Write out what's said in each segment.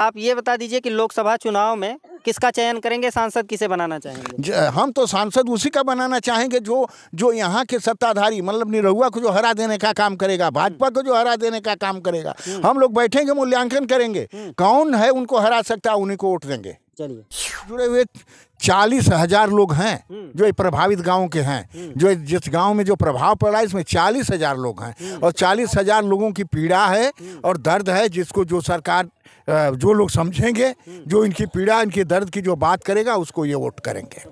आप ये बता दीजिए कि लोकसभा चुनाव में किसका चयन करेंगे सांसद किसे बनाना चाहेंगे हम तो सांसद उसी का बनाना चाहेंगे जो जो यहाँ के सत्ताधारी मतलब निरहुआ को जो हरा देने का काम करेगा भाजपा को जो हरा देने का काम करेगा हम्म। हम लोग बैठेंगे मूल्यांकन करेंगे हम्म। कौन है उनको हरा सकता है उन्हीं को वोट देंगे चलिए जुड़े हुए चालीस हजार लोग हैं हम्म। जो प्रभावित गाँव के हैं हम्म। जो जिस गांव में जो प्रभाव पड़ रहा है इसमें चालीस हजार लोग हैं हम्म। और चालीस हजार लोगों की पीड़ा है और दर्द है जिसको जो सरकार जो लोग समझेंगे जो इनकी पीड़ा इनके दर्द की जो बात करेगा उसको ये वोट करेंगे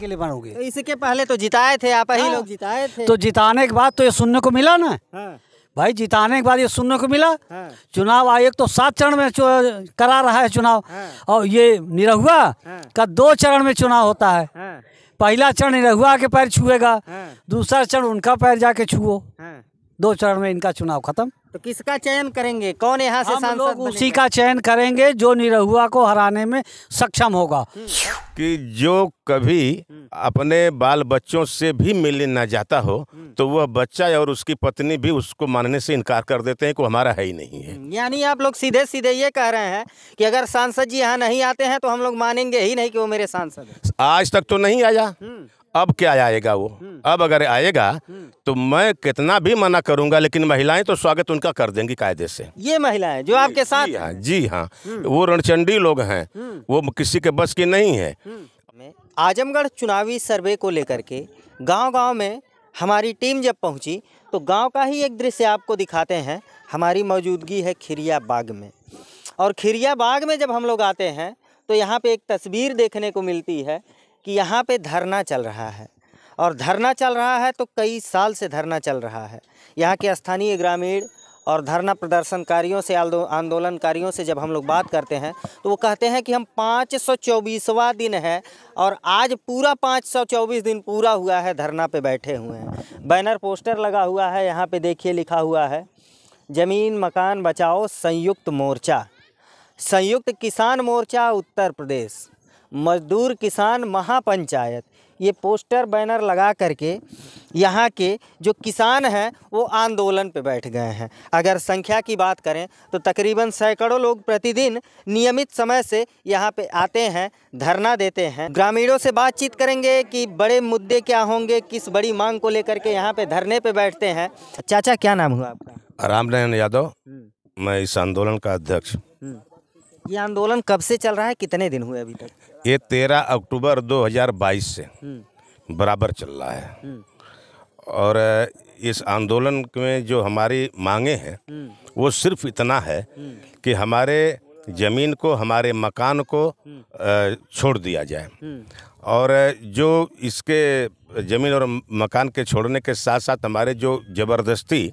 के लिए बनोगे तो इसके पहले तो जिताए थे आप ही हाँ। लोग जिताए थे तो जिताने के बाद तो ये सुनने को मिला ना हाँ। भाई जिताने के बाद ये सुनने को मिला हाँ। चुनाव आयोग तो सात चरण में करा रहा है चुनाव हाँ। और ये निरहुआ हाँ। का दो चरण में चुनाव होता है हाँ। पहला चरण निरहुआ के पैर छुएगा हाँ। दूसरा चरण उनका पैर जाके छुओ हाँ। दो चरण में इनका चुनाव खत्म तो किसका चयन करेंगे कौन यहाँ से सांसद लोग उसी का चयन करेंगे जो निरहुआ को हराने में सक्षम होगा कि जो कभी अपने बाल बच्चों से भी मिलने न जाता हो तो वह बच्चा और उसकी पत्नी भी उसको मानने से इनकार कर देते हैं कि हमारा है ही नहीं है यानी आप लोग सीधे सीधे ये कह रहे हैं कि अगर सांसद जी यहाँ नहीं आते हैं तो हम लोग मानेंगे ही नहीं कि वो मेरे सांसद आज तक तो नहीं आया हम्म। अब क्या आएगा वो हम्म। अब अगर आएगा हम्म। तो मैं कितना भी मना करूंगा लेकिन महिलाएं तो स्वागत उनका कर देंगी कायदे से ये महिलाएं जो आपके साथ जी हाँ जी हाँ हम्म। वो रणचंडी लोग हैं वो किसी के बस की नहीं है आजमगढ़ चुनावी सर्वे को लेकर के गांव-गांव में हमारी टीम जब पहुंची तो गांव का ही एक दृश्य आपको दिखाते हैं हमारी मौजूदगी है खिरिया बाग में और खिरिया बाग में जब हम लोग आते हैं तो यहाँ पे एक तस्वीर देखने को मिलती है कि यहाँ पे धरना चल रहा है और धरना चल रहा है तो कई साल से धरना चल रहा है यहाँ के स्थानीय ग्रामीण और धरना प्रदर्शनकारियों से आंदोलनकारियों से जब हम लोग बात करते हैं तो वो कहते हैं कि हम पाँच सौ चौबीसवा दिन है और आज पूरा पाँच सौ चौबीस दिन पूरा हुआ है धरना पे बैठे हुए हैं बैनर पोस्टर लगा हुआ है यहाँ पे देखिए लिखा हुआ है ज़मीन मकान बचाओ संयुक्त मोर्चा संयुक्त किसान मोर्चा उत्तर प्रदेश मजदूर किसान महापंचायत ये पोस्टर बैनर लगा करके यहाँ के जो किसान हैं वो आंदोलन पे बैठ गए हैं अगर संख्या की बात करें तो तकरीबन सैकड़ों लोग प्रतिदिन नियमित समय से यहाँ पे आते हैं धरना देते हैं ग्रामीणों से बातचीत करेंगे कि बड़े मुद्दे क्या होंगे किस बड़ी मांग को लेकर के यहाँ पे धरने पे बैठते हैं चाचा क्या नाम हुआ आपका राम यादव हम्म। मैं इस आंदोलन का अध्यक्ष हम्म। ये आंदोलन कब से चल रहा है कितने दिन हुए अभी तक ये तेरह अक्टूबर 2022 से हम्म। बराबर चल रहा है हम्म। और इस आंदोलन में जो हमारी मांगे हैं हम्म। वो सिर्फ इतना है कि हमारे ज़मीन को हमारे मकान को छोड़ दिया जाए और जो इसके ज़मीन और मकान के छोड़ने के साथ साथ हमारे जो ज़बरदस्ती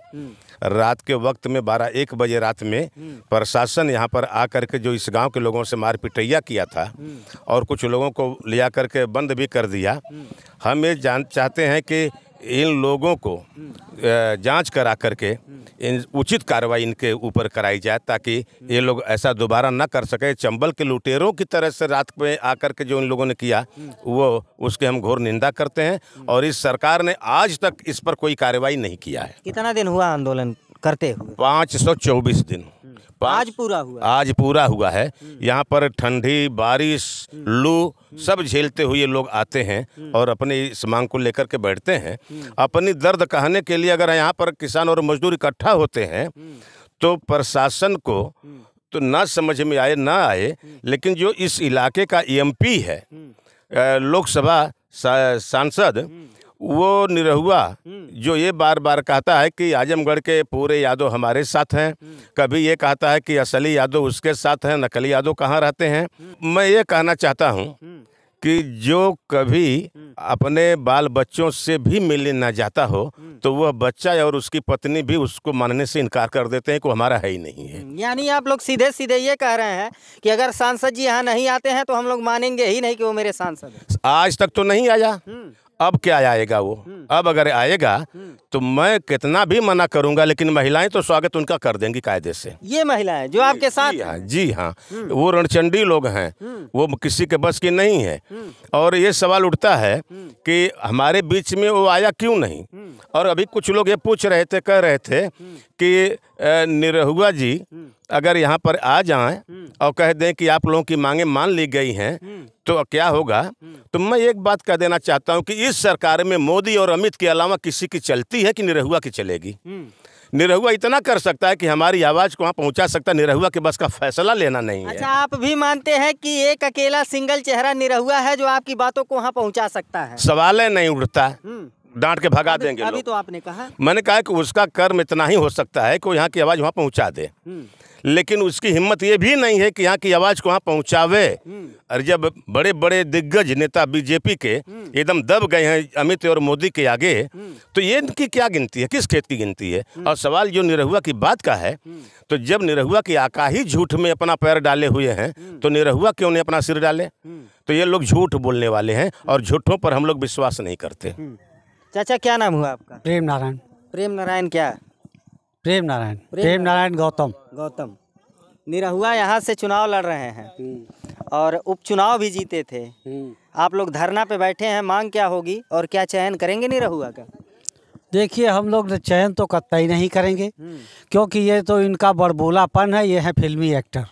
रात के वक्त में बारह एक बजे रात में हम्म। प्रशासन यहाँ पर आ के जो इस गांव के लोगों से मार पिटैया किया था हम्म। और कुछ लोगों को ले करके बंद भी कर दिया हम हम्म। ये जान चाहते हैं कि इन लोगों को हम्म। जांच करा करके हम्म। इन उचित कार्रवाई इनके ऊपर कराई जाए ताकि हम्म। ये लोग ऐसा दोबारा ना कर सके चंबल के लुटेरों की तरह से रात में आकर के जो इन लोगों ने किया वो उसके हम घोर निंदा करते हैं और इस सरकार ने आज तक इस पर कोई कार्रवाई नहीं किया है कितना दिन हुआ आंदोलन करते हुए पाँच सौ चौबीस दिन आज पूरा हुआ आज पूरा हुआ है हम्म। यहाँ पर ठंडी बारिश हम्म। लू हम्म। सब झेलते हुए लोग आते हैं और अपनी इस मांग को लेकर के बैठते हैं अपनी दर्द कहने के लिए अगर यहाँ पर किसान और मजदूर इकट्ठा होते हैं तो प्रशासन को तो ना समझ में आए ना आए लेकिन जो इस इलाके का एमपी e है लोकसभा सांसद वो निरहुआ हम्म। जो ये बार बार कहता है कि आजमगढ़ के पूरे यादव हमारे साथ हैं हम्म। कभी ये कहता है कि असली यादव उसके साथ हैं नकली यादव कहाँ रहते हैं हम्म। मैं ये कहना चाहता हूँ कि जो कभी अपने बाल बच्चों से भी मिलने ना जाता हो तो वह बच्चा और उसकी पत्नी भी उसको मानने से इनकार कर देते हैं कि हमारा है ही नहीं है यानी आप लोग सीधे सीधे ये कह रहे हैं कि अगर सांसद जी यहाँ नहीं आते हैं तो हम लोग मानेंगे ही नहीं कि वो मेरे सांसद आज तक तो नहीं आया अब क्या आएगा वो हम्म। अब अगर आएगा हम्म। तो मैं कितना भी मना करूंगा लेकिन महिलाएं तो स्वागत उनका कर देंगी कायदे से ये महिलाएं जो आपके साथ जी हाँ जी हाँ हम्म। वो रणचंडी लोग हैं वो किसी के बस की नहीं है और ये सवाल उठता है कि हमारे बीच में वो आया क्यों नहीं और अभी कुछ लोग ये पूछ रहे थे कह रहे थे कि निरहुआ जी हम्म। अगर यहाँ पर आ जाएं हम्म। और कह दें कि आप लोगों की मांगे मान ली गई हैं हम्म। तो क्या होगा तो मैं एक बात कह देना चाहता हूँ कि इस सरकार में मोदी और अमित के अलावा किसी की चलती है कि निरहुआ की चलेगी निरहुआ इतना कर सकता है कि हमारी आवाज़ को वहाँ पहुँचा सकता है निरहुआ के बस का फैसला लेना नहीं अच्छा, है अच्छा आप भी मानते हैं कि एक अकेला सिंगल चेहरा निरहुआ है जो आपकी बातों को वहाँ पहुँचा सकता है सवाल नहीं उठता डांट के भगा देंगे अभी तो आपने कहा मैंने कहा कि उसका कर्म इतना ही हो सकता है कि यहाँ की आवाज़ वहाँ पहुँचा दे हम्म। लेकिन उसकी हिम्मत ये भी नहीं है कि यहाँ की आवाज़ को वहाँ पहुँचावे हम्म। और जब बड़े बड़े दिग्गज नेता बीजेपी के हम्म। एकदम दब गए हैं अमित और मोदी के आगे तो ये इनकी क्या गिनती है किस खेत की गिनती है और सवाल जो निरहुआ की बात का है तो जब निरहुआ की आकाही झूठ में अपना पैर डाले हुए हैं तो निरहुआ क्यों नहीं अपना सिर डाले तो ये लोग झूठ बोलने वाले हैं और झूठों पर हम लोग विश्वास नहीं करते चाचा क्या नाम हुआ आपका प्रेम नारायण प्रेम नारायण क्या प्रेम नारायण प्रेम नारायण गौतम गौतम निरहुआ यहाँ से चुनाव लड़ रहे हैं हम्म। और उपचुनाव भी जीते थे हम्म। आप लोग धरना पे बैठे हैं मांग क्या होगी और क्या चयन करेंगे निरहुआ का देखिए हम लोग चयन तो कतई नहीं करेंगे हम्म। क्योंकि ये तो इनका बड़बोलापन है ये है फिल्मी एक्टर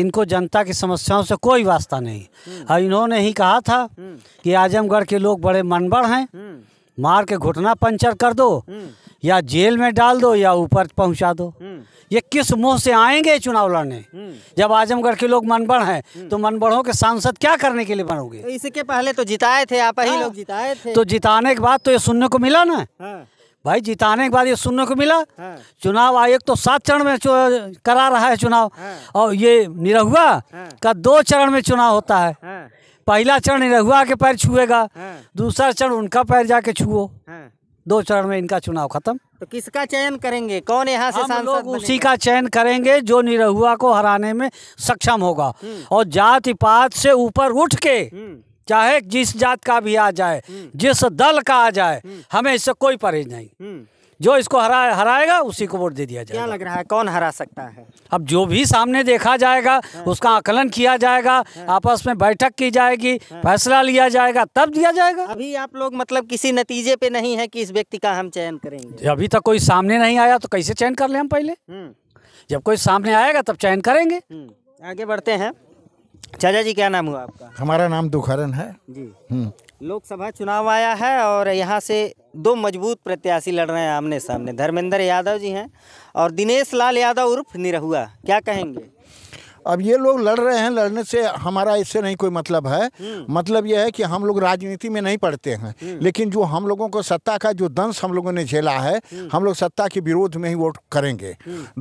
इनको जनता की समस्याओं से कोई वास्ता नहीं और इन्होंने ही कहा था कि आजमगढ़ के लोग बड़े मनबड़ हैं मार के घुटना पंचर कर दो हम्म। या जेल में डाल दो या ऊपर पहुंचा दो हम्म। ये किस मुंह से आएंगे चुनाव लड़ने हम्म। जब आजमगढ़ के लोग मनबड़ हैं तो मनबड़ों के सांसद क्या करने के लिए बनोगे तो इसके पहले तो जिताए थे आप ही हाँ। लोग जिताए थे तो जिताने के बाद तो ये सुनने को मिला ना हाँ। भाई जिताने के बाद ये सुनने को मिला हाँ। चुनाव आयोग तो सात चरण में करा रहा है चुनाव और ये निरहुआ का दो चरण में चुनाव होता है पहला चरण रहुआ के पैर छुएगा हाँ। दूसरा चरण उनका पैर जाके छुओ हाँ। दो चरण में इनका चुनाव खत्म तो किसका चयन करेंगे कौन यहाँ से हम लोग उसी का चयन करेंगे जो निरहुआ को हराने में सक्षम होगा हम्म। और जाति पात से ऊपर उठ के हम्म। चाहे जिस जात का भी आ जाए हम्म। जिस दल का आ जाए हमें इससे कोई परहेज नहीं जो इसको हरा हराएगा उसी को वोट दे दिया जाएगा क्या लग रहा है कौन हरा सकता है अब जो भी सामने देखा जाएगा हाँ। उसका आकलन किया जाएगा हाँ। आपस में बैठक की जाएगी हाँ। फैसला लिया जाएगा तब दिया जाएगा अभी आप लोग मतलब किसी नतीजे पे नहीं है कि इस व्यक्ति का हम चयन करेंगे अभी तक कोई सामने नहीं आया तो कैसे चयन कर ले हम पहले हम्म। जब कोई सामने आएगा तब चयन करेंगे हम्म। आगे बढ़ते हैं चाचा जी क्या नाम हुआ आपका हमारा नाम दुखरन है जी हम्म। लोकसभा चुनाव आया है और यहाँ से दो मजबूत प्रत्याशी लड़ रहे हैं आमने सामने धर्मेंद्र यादव जी हैं और दिनेश लाल यादव उर्फ निरहुआ क्या कहेंगे अब ये लोग लड़ रहे हैं लड़ने से हमारा इससे नहीं कोई मतलब है हम्म। मतलब यह है कि हम लोग राजनीति में नहीं पढ़ते हैं हम्म। लेकिन जो हम लोगों को सत्ता का जो दंश हम लोगों ने झेला है हम्म। हम लोग सत्ता के विरोध में ही वोट करेंगे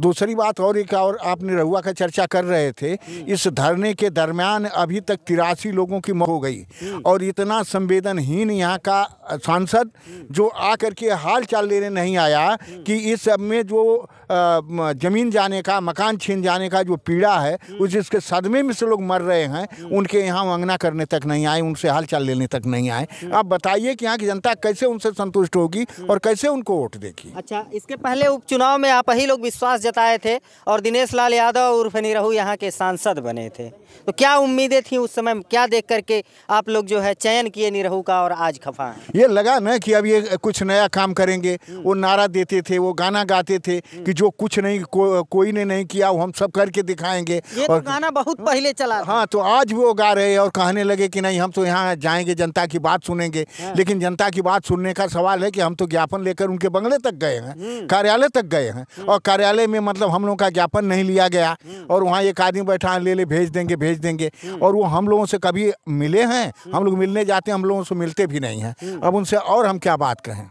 दूसरी बात और एक और आप निरहुआ का चर्चा कर रहे थे इस धरने के दरमियान अभी तक तिरासी लोगों की मौत हो गई और इतना संवेदनहीन यहाँ का सांसद जो आ करके हाल चाल लेने नहीं आया कि इस सब में जो ज़मीन जाने का मकान छीन जाने का जो पीड़ा है उस जिसके सदमे में से लोग मर रहे हैं हम्म। उनके यहाँ मंगना करने तक नहीं आए उनसे हाल चाल लेने तक नहीं आए हम्म। आप बताइए कि यहाँ की जनता कैसे उनसे संतुष्ट होगी हम्म। और कैसे उनको वोट देगी अच्छा इसके पहले उपचुनाव में आप ही लोग विश्वास जताए थे और दिनेश लाल यादव उर्फ निरहू यहाँ के सांसद बने थे तो क्या उम्मीदें थी उस समय क्या देख करके आप लोग जो है चयन किए निरहू का और आज खफा ये लगा न कि अब ये कुछ नया काम करेंगे वो नारा देते थे वो गाना गाते थे कि जो कुछ नहीं को, कोई ने नहीं किया वो हम सब करके दिखाएंगे ये तो और, तो गाना बहुत हाँ, पहले चला हाँ तो आज वो गा रहे और कहने लगे कि नहीं हम तो यहाँ जाएंगे जनता की बात सुनेंगे हाँ। लेकिन जनता की बात सुनने का सवाल है कि हम तो ज्ञापन लेकर उनके बंगले तक गए हैं हम्म। कार्यालय तक गए हैं हम्म। और कार्यालय में मतलब हम लोगों का ज्ञापन नहीं लिया गया हम्म। और वहाँ एक आदमी बैठा ले ले भेज देंगे भेज देंगे और वो हम लोगों से कभी मिले हैं हम लोग मिलने जाते हैं हम लोगों से मिलते भी नहीं हैं अब उनसे और हम क्या बात कहें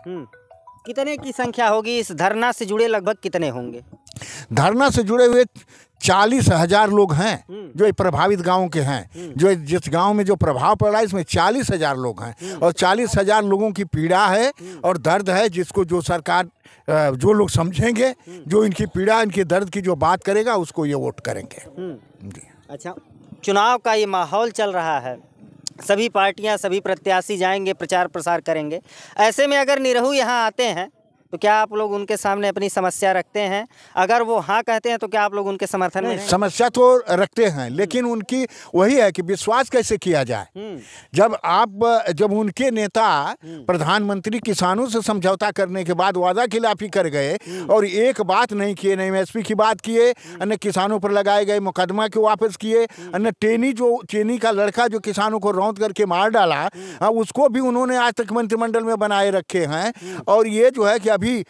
कितने की संख्या होगी इस धरना से जुड़े लगभग कितने होंगे धरना से जुड़े हुए चालीस हजार लोग हैं हम्म। जो प्रभावित गाँव के हैं हम्म। जो जिस गाँव में जो प्रभाव पड़ रहा है इसमें चालीस हजार लोग हैं हम्म। और चालीस हजार लोगों की पीड़ा है और दर्द है जिसको जो सरकार जो लोग समझेंगे जो इनकी पीड़ा इनके दर्द की जो बात करेगा उसको ये वोट करेंगे जी अच्छा चुनाव का ये माहौल चल रहा है सभी पार्टियां सभी प्रत्याशी जाएंगे प्रचार प्रसार करेंगे ऐसे में अगर निरहू यहाँ आते हैं तो क्या आप लोग उनके सामने अपनी समस्या रखते हैं अगर वो हाँ कहते हैं तो क्या आप लोग उनके समर्थन में समस्या तो रखते हैं लेकिन हम्म। उनकी वही है कि विश्वास कैसे किया जाए हम्म। जब आप जब उनके नेता हम्म। प्रधानमंत्री किसानों से समझौता करने के बाद वादा खिलाफी कर गए और एक बात नहीं किए नहीं एम की बात किए अन्य किसानों पर लगाए गए मुकदमा के वापस किए अन्य टेनी जो चेनी का लड़का जो किसानों को रौंद करके मार डाला हाँ, उसको भी उन्होंने आज तक मंत्रिमंडल में बनाए रखे हैं और ये जो है कि अभी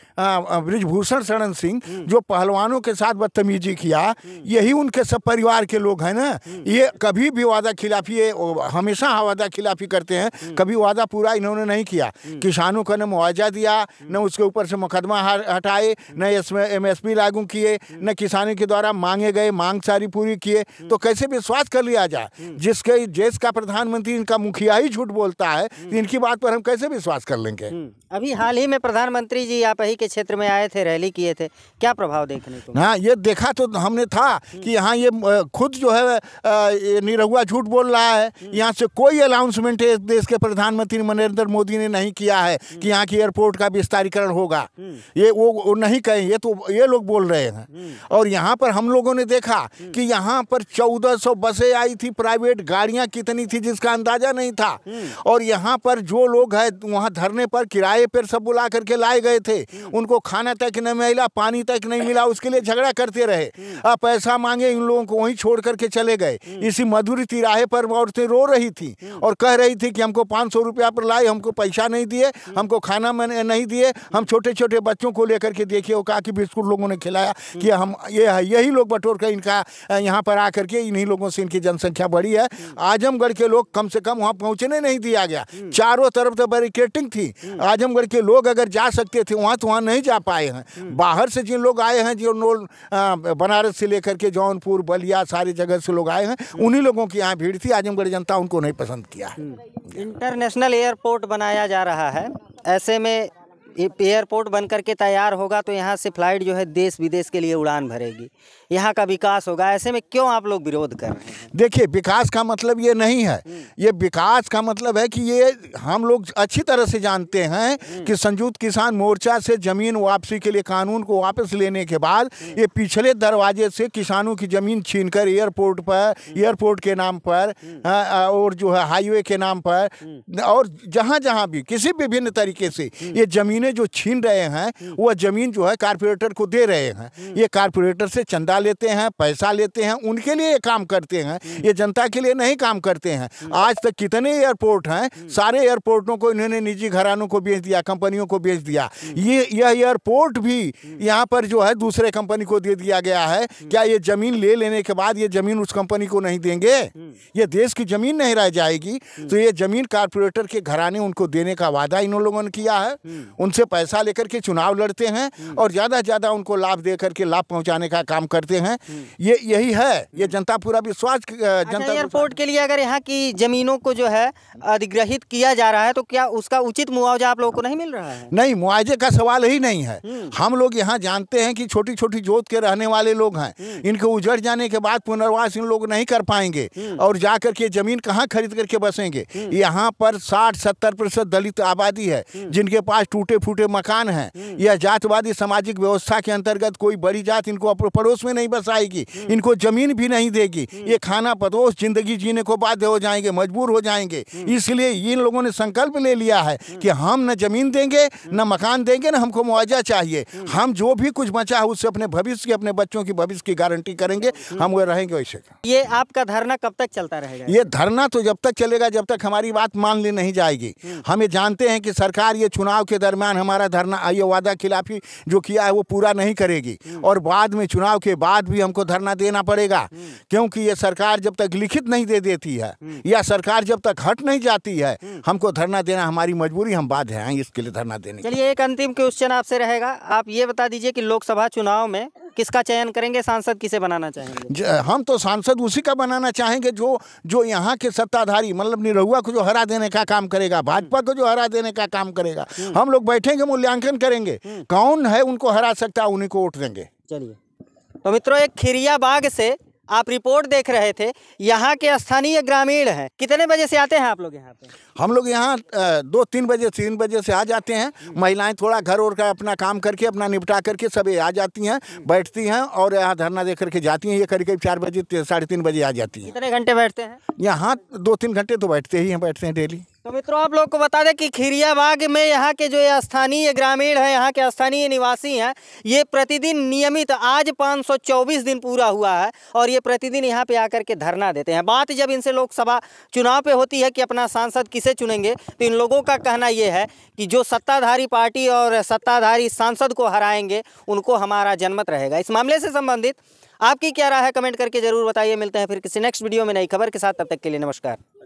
ब्रिजभूषण शरण सिंह जो पहलवानों के साथ बदतमीजी किया यही उनके सब परिवार के लोग हैं ना ये कभी भी वादा खिलाफी ये हमेशा हाँ वादा खिलाफी करते हैं कभी वादा पूरा इन्होंने नहीं किया किसानों का न मुआवजा दिया न उसके ऊपर से मुकदमा हटाए न एम एस लागू किए न किसानों के द्वारा मांगे गए मांग सारी पूरी किए तो कैसे विश्वास कर लिया जाए जिसके जेस का प्रधानमंत्री इनका मुखिया ही झूठ बोलता है तो इनकी बात पर हम कैसे विश्वास कर लेंगे हम्म, अभी हाल ही में प्रधानमंत्री जी जी आप ही के क्षेत्र में आए थे रैली किए थे क्या प्रभाव देखने को हाँ ये देखा तो हमने था कि यहाँ ये खुद जो है निरहुआ झूठ बोल रहा है हम्म। यहाँ से कोई अनाउंसमेंट इस देश के प्रधानमंत्री नरेंद्र मोदी ने नहीं किया है हम्म। कि यहाँ की एयरपोर्ट का विस्तारीकरण होगा हम्म। ये वो, नहीं कहें ये तो ये लोग बोल रहे हैं और यहाँ पर हम लोगों ने देखा कि यहाँ पर चौदह सौ बसें आई थी प्राइवेट गाड़ियाँ कितनी थी जिसका अंदाजा नहीं था और यहाँ पर जो लोग है वहाँ धरने पर किराए पर सब बुला करके लाए गए थे उनको खाना तक नहीं मिला पानी तक नहीं मिला उसके लिए झगड़ा करते रहे अब पैसा मांगे इन लोगों को वहीं छोड़ करके चले गए इसी मधुरी तिराहे पर औरतें रो रही थी और कह रही थी कि हमको पाँच सौ रुपया पर लाए हमको पैसा नहीं दिए हमको खाना नहीं दिए हम छोटे छोटे बच्चों को लेकर के देखिए वो कहा कि बिस्कुट लोगों ने खिलाया कि हम ये है यही लोग बटोर कर इनका यहाँ पर आकर के इन्हीं लोगों से इनकी जनसंख्या बढ़ी है आजमगढ़ के लोग कम से कम वहाँ पहुँचने नहीं दिया गया चारों तरफ तो बैरिकेटिंग थी आजमगढ़ के लोग अगर जा सकते थे वहाँ तो वहाँ नहीं जा पाए हैं हम्म। बाहर से जिन लोग आए हैं जो लोग बनारस से लेकर के जौनपुर बलिया सारी जगह से लोग आए हैं हम्म। उन्हीं लोगों की यहाँ भीड़ थी आजमगढ़ जनता उनको नहीं पसंद किया हम्म। इंटरनेशनल एयरपोर्ट बनाया जा रहा है ऐसे में एयरपोर्ट बन करके तैयार होगा तो यहाँ से फ्लाइट जो है देश विदेश के लिए उड़ान भरेगी यहाँ का विकास होगा ऐसे में क्यों आप लोग विरोध कर रहे हैं देखिए विकास का मतलब ये नहीं है हम्म। ये विकास का मतलब है कि ये हम लोग अच्छी तरह से जानते हैं हम्म। कि संयुक्त किसान मोर्चा से ज़मीन वापसी के लिए कानून को वापस लेने के बाद हम्म। ये पिछले दरवाजे से किसानों की ज़मीन छीन एयरपोर्ट पर एयरपोर्ट के नाम पर और जो है हाईवे के नाम पर और जहाँ जहाँ भी किसी विभिन्न तरीके से ये जमीन जमीनें जो छीन रहे हैं वह जमीन जो है कारपोरेटर को दे रहे हैं ये कारपोरेटर से चंदा लेते हैं पैसा लेते हैं उनके लिए ये काम करते हैं ये जनता के लिए नहीं काम करते हैं आज तक कितने एयरपोर्ट हैं सारे एयरपोर्टों को इन्होंने निजी घरानों को बेच दिया कंपनियों को बेच दिया ये यह एयरपोर्ट भी यहाँ पर जो है दूसरे कंपनी को दे दिया गया है क्या ये जमीन ले लेने के बाद ये जमीन उस कंपनी को नहीं देंगे ये देश की जमीन नहीं रह जाएगी तो ये जमीन कारपोरेटर के घराने उनको देने का वादा इन लोगों ने किया है उनसे पैसा लेकर के चुनाव लड़ते हैं हम्म। और ज़्यादा ज़्यादा उनको लाभ दे करके लाभ पहुंचाने का काम करते हैं ये यही है ये हम्म। जनता पूरा विश्वास अच्छा, जनता एयरपोर्ट के लिए अगर यहाँ की ज़मीनों को जो है अधिग्रहित किया जा रहा है तो क्या उसका उचित मुआवजा आप लोगों को नहीं मिल रहा है नहीं मुआवजे का सवाल ही नहीं है हम्म। हम लोग यहाँ जानते हैं कि छोटी छोटी जोत के रहने वाले लोग हैं इनको उजड़ जाने के बाद पुनर्वास इन लोग नहीं कर पाएंगे और जाकर के ज़मीन कहाँ खरीद करके बसेंगे यहाँ पर साठ सत्तर प्रतिशत दलित आबादी है जिनके पास टूटे फूटे मकान हैं हम्म। यह जातवादी सामाजिक व्यवस्था के अंतर्गत कोई बड़ी जात इनको पड़ोस में नहीं बसाएगी हम्म। इनको जमीन भी नहीं देगी हम्म। ये खाना पदोस जिंदगी जीने को बाध्य हो जाएंगे मजबूर हो जाएंगे इसलिए इन लोगों ने संकल्प ले लिया है कि हम न जमीन देंगे न मकान देंगे ना हमको मुआवजा चाहिए हम जो भी कुछ बचा है उससे अपने भविष्य के अपने बच्चों की भविष्य की गारंटी करेंगे हम वो रहेंगे वैसे ये आपका धरना कब तक चलता रहेगा ये धरना तो जब तक चलेगा जब तक हमारी बात मान ली नहीं जाएगी हम ये जानते हैं कि सरकार ये चुनाव के दरम्यान किसान हमारा धरना ये वादा खिलाफी जो किया है वो पूरा नहीं करेगी और बाद में चुनाव के बाद भी हमको धरना देना पड़ेगा क्योंकि ये सरकार जब तक लिखित नहीं दे देती है या सरकार जब तक हट नहीं जाती है हमको धरना देना हमारी मजबूरी हम बाध्य हैं इसके लिए धरना देने चलिए एक अंतिम क्वेश्चन आपसे रहेगा आप ये बता दीजिए कि लोकसभा चुनाव में किसका चयन करेंगे सांसद किसे बनाना चाहेंगे हम तो सांसद उसी का बनाना चाहेंगे जो जो यहाँ के सत्ताधारी मतलब निरहुआ को जो हरा देने का काम करेगा भाजपा को जो हरा देने का काम करेगा हम्म। हम लोग बैठेंगे मूल्यांकन करेंगे हम्म। कौन है उनको हरा सकता है उन्हीं को वोट देंगे चलिए तो मित्रों एक खिरिया बाग से आप रिपोर्ट देख रहे थे यहाँ के स्थानीय ग्रामीण हैं कितने बजे से आते हैं आप लोग यहाँ पे हम लोग यहाँ दो तीन बजे तीन बजे से आ जाते हैं हम्म। महिलाएं थोड़ा घर और का अपना काम करके अपना निपटा करके सब आ जाती हैं हम्म। बैठती हैं और यहाँ धरना दे करके जाती हैं ये करीब करीब चार बजे साढ़े तीन बजे आ जाती हैं कितने घंटे बैठते हैं यहाँ दो तीन घंटे तो बैठते ही हैं बैठते हैं डेली तो मित्रों आप लोग को बता दें कि खीरियाबाग में यहाँ के जो स्थानीय ग्रामीण हैं यहाँ के स्थानीय निवासी हैं ये प्रतिदिन नियमित आज 524 दिन पूरा हुआ है और ये प्रतिदिन यहाँ पे आकर के धरना देते हैं बात जब इनसे लोकसभा चुनाव पे होती है कि अपना सांसद किसे चुनेंगे तो इन लोगों का कहना ये है कि जो सत्ताधारी पार्टी और सत्ताधारी सांसद को हराएंगे उनको हमारा जनमत रहेगा इस मामले से संबंधित आपकी क्या राय है कमेंट करके जरूर बताइए मिलते हैं फिर किसी नेक्स्ट वीडियो में नई खबर के साथ तब तक के लिए नमस्कार